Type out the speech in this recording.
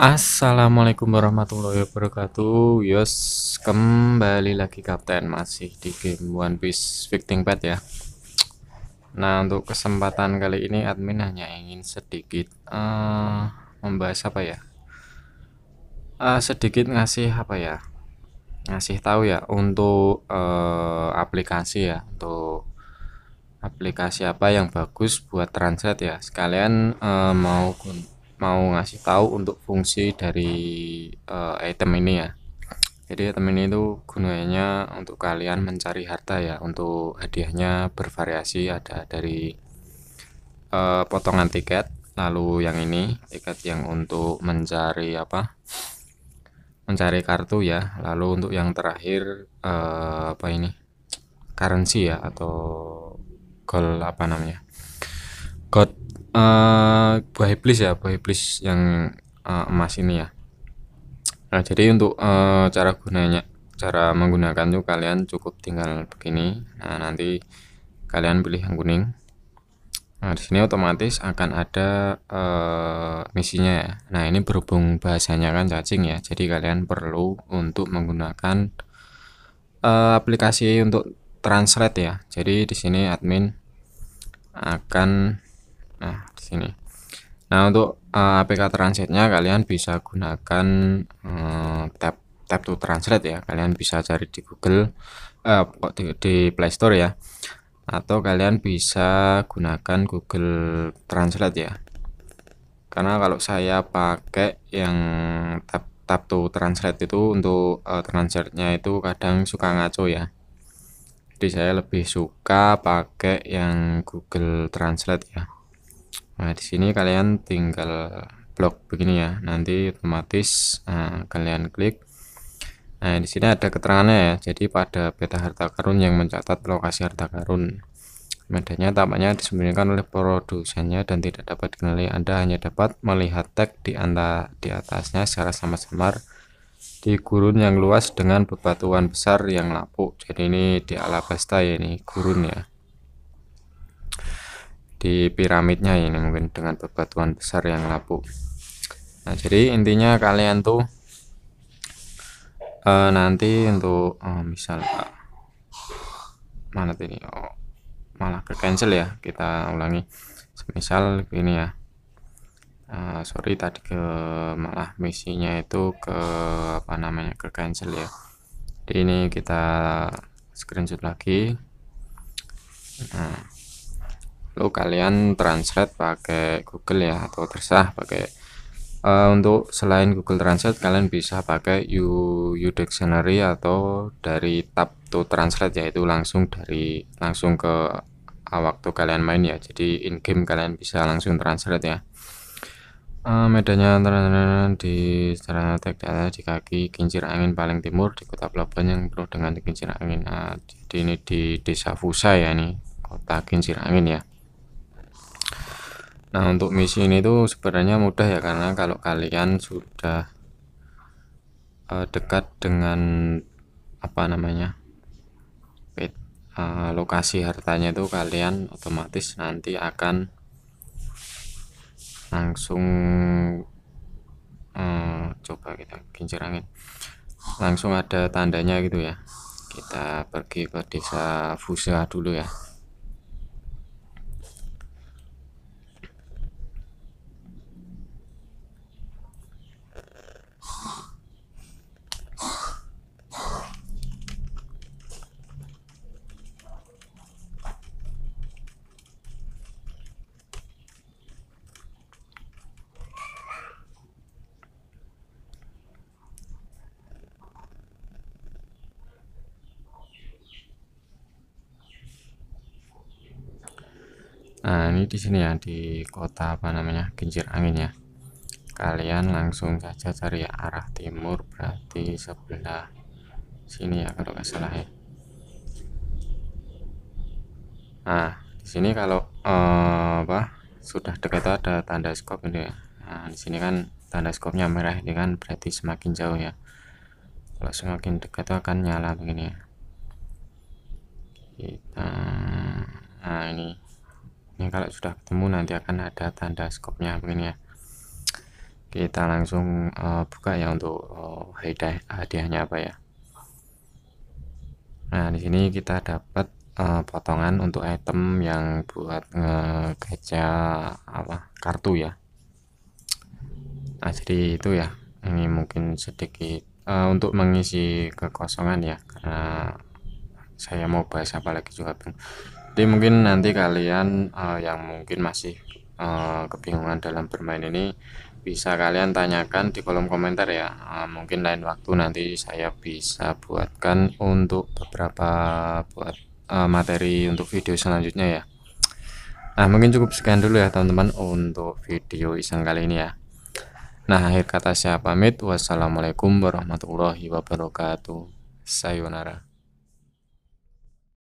Assalamualaikum warahmatullahi wabarakatuh Yos, kembali lagi Kapten Masih di game One Piece Victing Pet ya Nah untuk kesempatan kali ini admin hanya ingin sedikit uh, Membahas apa ya uh, Sedikit ngasih apa ya Ngasih tahu ya untuk uh, aplikasi ya Untuk aplikasi apa yang bagus buat transit ya Sekalian uh, mau mau ngasih tahu untuk fungsi dari uh, item ini ya jadi item ini itu gunanya untuk kalian mencari harta ya untuk hadiahnya bervariasi ada dari uh, potongan tiket lalu yang ini tiket yang untuk mencari apa mencari kartu ya lalu untuk yang terakhir uh, apa ini currency ya atau gold apa namanya uh, buah iblis ya buah iblis yang uh, emas ini ya nah jadi untuk uh, cara gunanya cara menggunakan tuh kalian cukup tinggal begini nah nanti kalian pilih yang kuning nah di sini otomatis akan ada uh, misinya ya nah ini berhubung bahasanya kan cacing ya jadi kalian perlu untuk menggunakan uh, aplikasi untuk translate ya jadi di sini admin akan Nah, sini. Nah, untuk uh, eh, APK transitnya kalian bisa gunakan uh, tab tab to translate ya. Kalian bisa cari di Google uh, di, di Play ya. Atau kalian bisa gunakan Google Translate ya. Karena kalau saya pakai yang tab tab to translate itu untuk uh, translate-nya itu kadang suka ngaco ya. Jadi saya lebih suka pakai yang Google Translate ya. Nah, di sini kalian tinggal blok begini ya. Nanti otomatis nah, kalian klik. Nah, di sini ada keterangannya ya. Jadi pada peta harta karun yang mencatat lokasi harta karun. Medannya tampaknya disembunyikan oleh produsennya dan tidak dapat dikenali. Anda hanya dapat melihat tag di anda di atasnya secara samar-samar di gurun yang luas dengan bebatuan besar yang lapuk. Jadi ini di Alabasta ya ini gurun ya di piramidnya ini mungkin dengan bebatuan besar yang lapuk nah jadi intinya kalian tuh uh, nanti untuk uh, misal uh, mana ini oh, malah ke cancel ya kita ulangi misal ini ya uh, sorry tadi ke malah misinya itu ke apa namanya ke cancel ya jadi ini kita screenshot lagi nah lalu kalian translate pakai Google ya atau terserah pakai uh, untuk selain Google Translate kalian bisa pakai U, U Dictionary atau dari tab to translate yaitu langsung dari langsung ke ah, waktu kalian main ya jadi in game kalian bisa langsung translate ya uh, eh, medannya di secara data di kaki kincir angin paling timur di kota pelabuhan yang penuh dengan kincir angin uh, jadi ini di desa Fusa ya ini kota kincir angin ya Nah untuk misi ini tuh sebenarnya mudah ya karena kalau kalian sudah uh, dekat dengan apa namanya uh, lokasi hartanya itu kalian otomatis nanti akan langsung uh, coba kita kincir angin langsung ada tandanya gitu ya kita pergi ke desa Fusa dulu ya Nah, ini di sini ya di kota apa namanya? Kincir angin ya. Kalian langsung saja cari arah timur berarti sebelah sini ya kalau nggak salah ya. Nah, di sini kalau eh, apa? Sudah dekat ada tanda skop ini ya. Nah, di sini kan tanda skopnya merah ini kan berarti semakin jauh ya. Kalau semakin dekat itu akan nyala begini ya. Kita nah ini ini nah, kalau sudah ketemu nanti akan ada tanda skopnya begini ya kita langsung uh, buka ya untuk uh, hadiah hadiahnya apa ya nah di sini kita dapat uh, potongan untuk item yang buat ngekeja apa kartu ya nah jadi itu ya ini mungkin sedikit uh, untuk mengisi kekosongan ya karena saya mau bahas apa lagi juga jadi mungkin nanti kalian uh, yang mungkin masih uh, kebingungan dalam bermain ini bisa kalian tanyakan di kolom komentar ya uh, mungkin lain waktu nanti saya bisa buatkan untuk beberapa buat uh, materi untuk video selanjutnya ya Nah mungkin cukup sekian dulu ya teman-teman untuk video iseng kali ini ya Nah akhir kata saya pamit wassalamualaikum warahmatullahi wabarakatuh sayonara